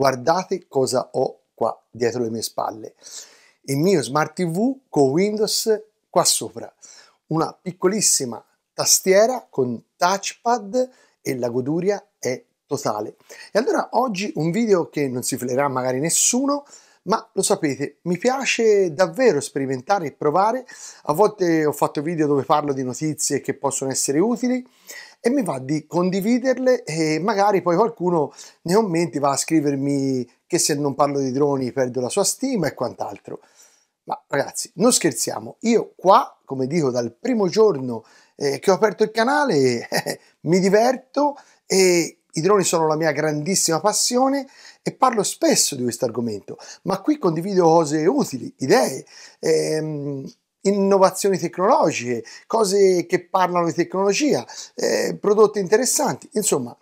Guardate cosa ho qua dietro le mie spalle. Il mio Smart TV con Windows qua sopra. Una piccolissima tastiera con touchpad e la goduria è totale. E allora oggi un video che non si filerà magari nessuno, ma lo sapete, mi piace davvero sperimentare e provare. A volte ho fatto video dove parlo di notizie che possono essere utili, e mi va di condividerle e magari poi qualcuno ne commenti va a scrivermi che se non parlo di droni perdo la sua stima e quant'altro. Ma ragazzi, non scherziamo, io qua, come dico, dal primo giorno eh, che ho aperto il canale eh, mi diverto e i droni sono la mia grandissima passione e parlo spesso di questo argomento, ma qui condivido cose utili, idee, ehm, innovazioni tecnologiche, cose che parlano di tecnologia, eh, prodotti interessanti, insomma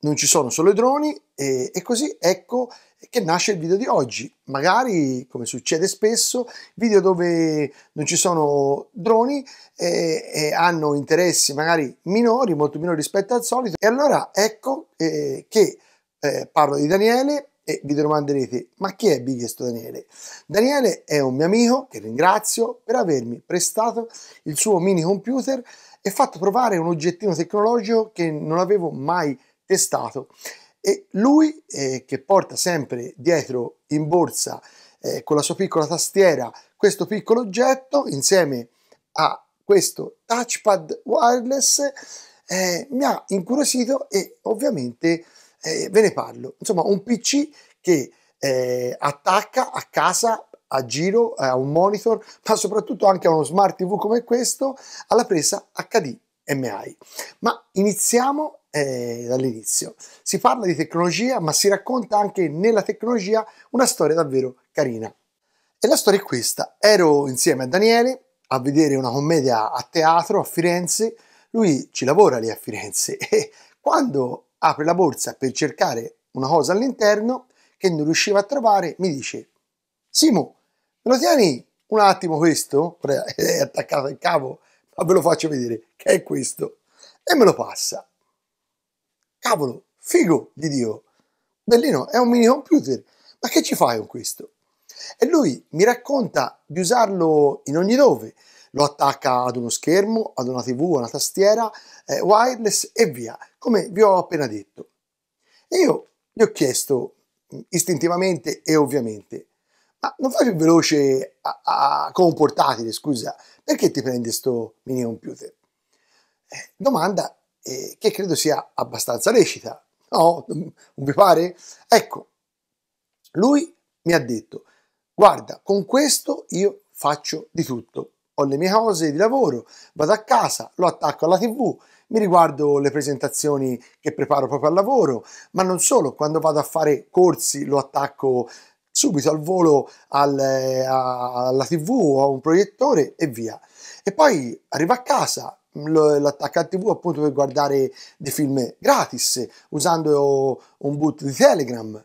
non ci sono solo i droni e, e, così ecco che nasce il video di oggi. Magari, come succede spesso, video dove non ci sono droni e, eh, e hanno interessi magari minori, molto minori rispetto al solito. E allora ecco eh, che eh, parlo di Daniele, e vi domanderete ma chi è Biggest Daniele? Daniele è un mio amico che ringrazio per avermi prestato il suo mini computer e fatto provare un oggettino tecnologico che non avevo mai testato e lui eh, che porta sempre dietro in borsa eh, con la sua piccola tastiera questo piccolo oggetto insieme a questo touchpad wireless eh, mi ha incuriosito e ovviamente eh, ve ne parlo. Insomma, un PC che eh, attacca a casa a giro eh, a un monitor, ma soprattutto anche a uno smart TV come questo alla presa HDMI. Ma iniziamo eh, dall'inizio. Si parla di tecnologia, ma si racconta anche nella tecnologia una storia davvero carina. E la storia è questa. Ero insieme a Daniele a vedere una commedia a teatro a Firenze. Lui ci lavora lì a Firenze e quando apre la borsa per cercare una cosa all'interno che non riusciva a trovare, mi dice Simo, me lo tieni un attimo questo? È attaccato al cavo, ma ve lo faccio vedere, che è questo. E me lo passa. Cavolo, figo, di Dio, Bellino, è un mini computer. Ma che ci fai con questo? E lui mi racconta di usarlo in ogni dove lo attacca ad uno schermo, ad una tv, a una tastiera, eh, wireless e via, come vi ho appena detto. E io gli ho chiesto mm, istintivamente e ovviamente, ma non fai più veloce a, a, con un portatile, scusa, perché ti prendi sto mini computer? Eh, domanda eh, che credo sia abbastanza lecita, no? Non vi pare? Ecco, lui mi ha detto, guarda, con questo io faccio di tutto ho le mie cose di lavoro, vado a casa, lo attacco alla tv, mi riguardo le presentazioni che preparo proprio al lavoro, ma non solo, quando vado a fare corsi lo attacco subito al volo al, a, alla tv o a un proiettore e via. E poi arrivo a casa, lo, attacco al tv appunto per guardare dei film gratis usando un boot di Telegram.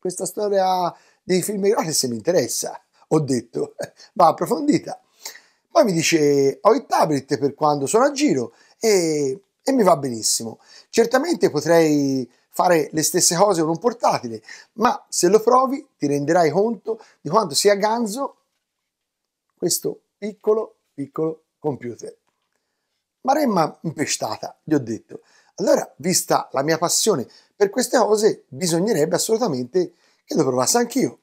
Questa storia dei film gratis mi interessa ho detto, va approfondita. Poi mi dice, ho il tablet per quando sono a giro e, e mi va benissimo. Certamente potrei fare le stesse cose con un portatile, ma se lo provi ti renderai conto di quanto sia ganzo questo piccolo, piccolo computer. Maremma impestata, gli ho detto. Allora, vista la mia passione per queste cose, bisognerebbe assolutamente che lo provasse anch'io.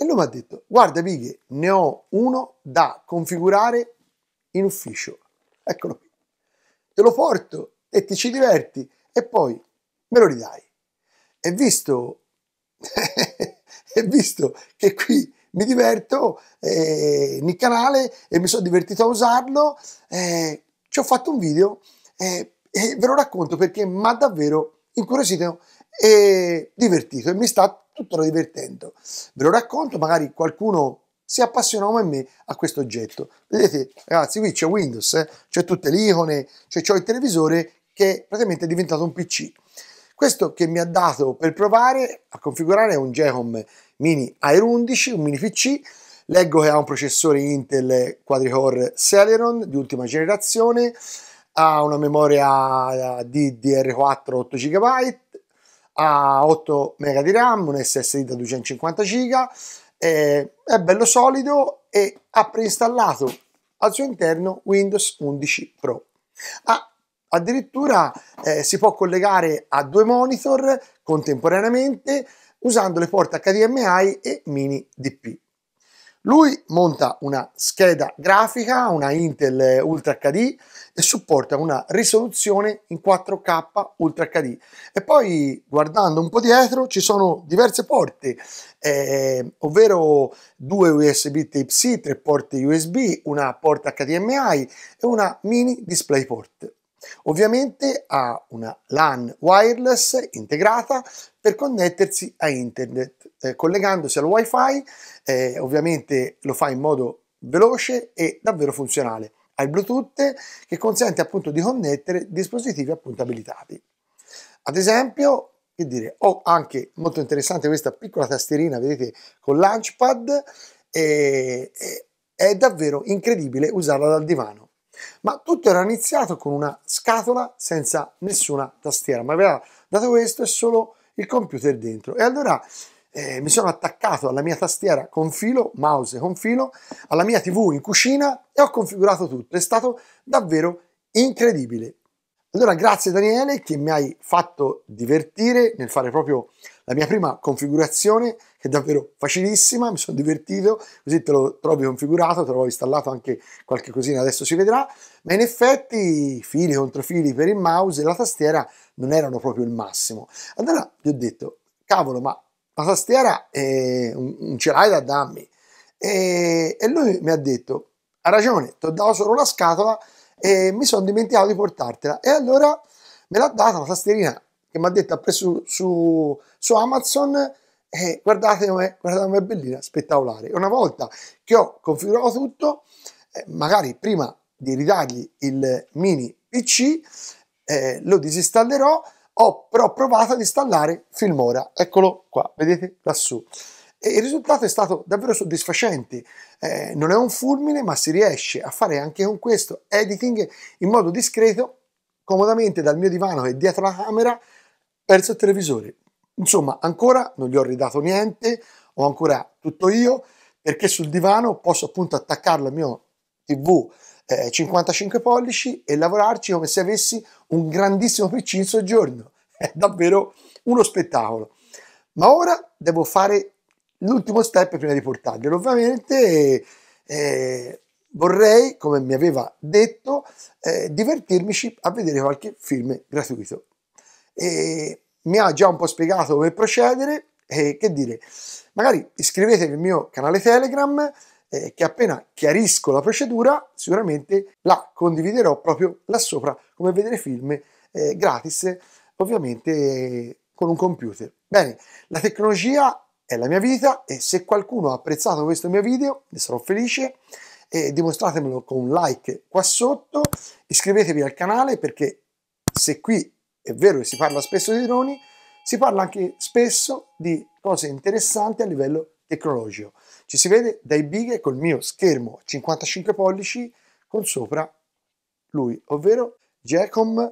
E lui mi ha detto, guarda Pighe, ne ho uno da configurare in ufficio. Eccolo qui. Te lo porto e ti ci diverti e poi me lo ridai. E visto, e visto che qui mi diverto eh, nel canale e mi sono divertito a usarlo, eh, ci ho fatto un video eh, e ve lo racconto perché mi ha davvero incuriosito e divertito e mi sta tutto divertendo. Ve lo racconto, magari qualcuno si appassiona come me a questo oggetto. Vedete, ragazzi, qui c'è Windows, eh? c'è tutte le icone, cioè il televisore che praticamente è diventato un PC. Questo che mi ha dato per provare a configurare è un Jehom Mini Air 11, un mini PC. Leggo che ha un processore Intel quadricore Celeron di ultima generazione, ha una memoria DDR4 8 GB, ha 8 MB di RAM, un SSD da 250 GB, eh, è bello solido e ha preinstallato al suo interno Windows 11 Pro. Ah, addirittura eh, si può collegare a due monitor contemporaneamente usando le porte HDMI e mini DP. Lui monta una scheda grafica, una Intel Ultra HD e supporta una risoluzione in 4K Ultra HD. E poi guardando un po' dietro ci sono diverse porte, eh, ovvero due USB Type-C, tre porte USB, una porta HDMI e una mini DisplayPort. Ovviamente ha una LAN wireless integrata per connettersi a internet, eh, collegandosi al wifi, eh, ovviamente lo fa in modo veloce e davvero funzionale. Ha il Bluetooth che consente appunto di connettere dispositivi appunto abilitati. Ad esempio, che dire, ho anche molto interessante questa piccola tastierina, vedete, con Launchpad, eh, eh è davvero incredibile usarla dal divano ma tutto era iniziato con una scatola senza nessuna tastiera, ma aveva dato questo e solo il computer dentro. E allora eh, mi sono attaccato alla mia tastiera con filo, mouse con filo, alla mia TV in cucina e ho configurato tutto. È stato davvero incredibile. Allora grazie Daniele che mi hai fatto divertire nel fare proprio la mia prima configurazione è davvero facilissima, mi sono divertito, così te lo trovi configurato, te l'ho installato anche qualche cosina, adesso si vedrà, ma in effetti fili contro fili per il mouse e la tastiera non erano proprio il massimo. Allora gli ho detto, cavolo, ma la tastiera eh, non ce l'hai da dammi. E, e lui mi ha detto, ha ragione, ti ho dato solo la scatola e mi sono dimenticato di portartela. E allora me l'ha data la tastierina che mi ha detto ha preso su, su Amazon eh, guardate com'è, guardate com'è bellina, spettacolare. Una volta che ho configurato tutto, eh, magari prima di ridargli il mini PC, eh, lo disinstallerò, ho però provato ad installare Filmora, eccolo qua, vedete lassù. E il risultato è stato davvero soddisfacente, eh, non è un fulmine ma si riesce a fare anche con questo editing in modo discreto, comodamente dal mio divano che è dietro la camera, verso il televisore. Insomma, ancora non gli ho ridato niente, ho ancora tutto io, perché sul divano posso appunto attaccarlo al mio TV eh, 55 pollici e lavorarci come se avessi un grandissimo PC in soggiorno. È davvero uno spettacolo. Ma ora devo fare l'ultimo step prima di portarglielo. Ovviamente eh, vorrei, come mi aveva detto, eh, divertirmici a vedere qualche film gratuito. E mi ha già un po' spiegato come procedere e che dire, magari iscrivetevi al mio canale Telegram eh, che appena chiarisco la procedura sicuramente la condividerò proprio là sopra come vedere film eh, gratis ovviamente con un computer. Bene, la tecnologia è la mia vita e se qualcuno ha apprezzato questo mio video ne sarò felice e dimostratemelo con un like qua sotto, iscrivetevi al canale perché se qui è vero che si parla spesso di droni, si parla anche spesso di cose interessanti a livello tecnologico. Ci si vede dai bighe col mio schermo 55 pollici con sopra lui, ovvero Jacom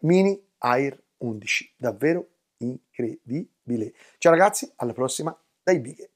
Mini Air 11. Davvero incredibile. Ciao ragazzi, alla prossima dai bighe.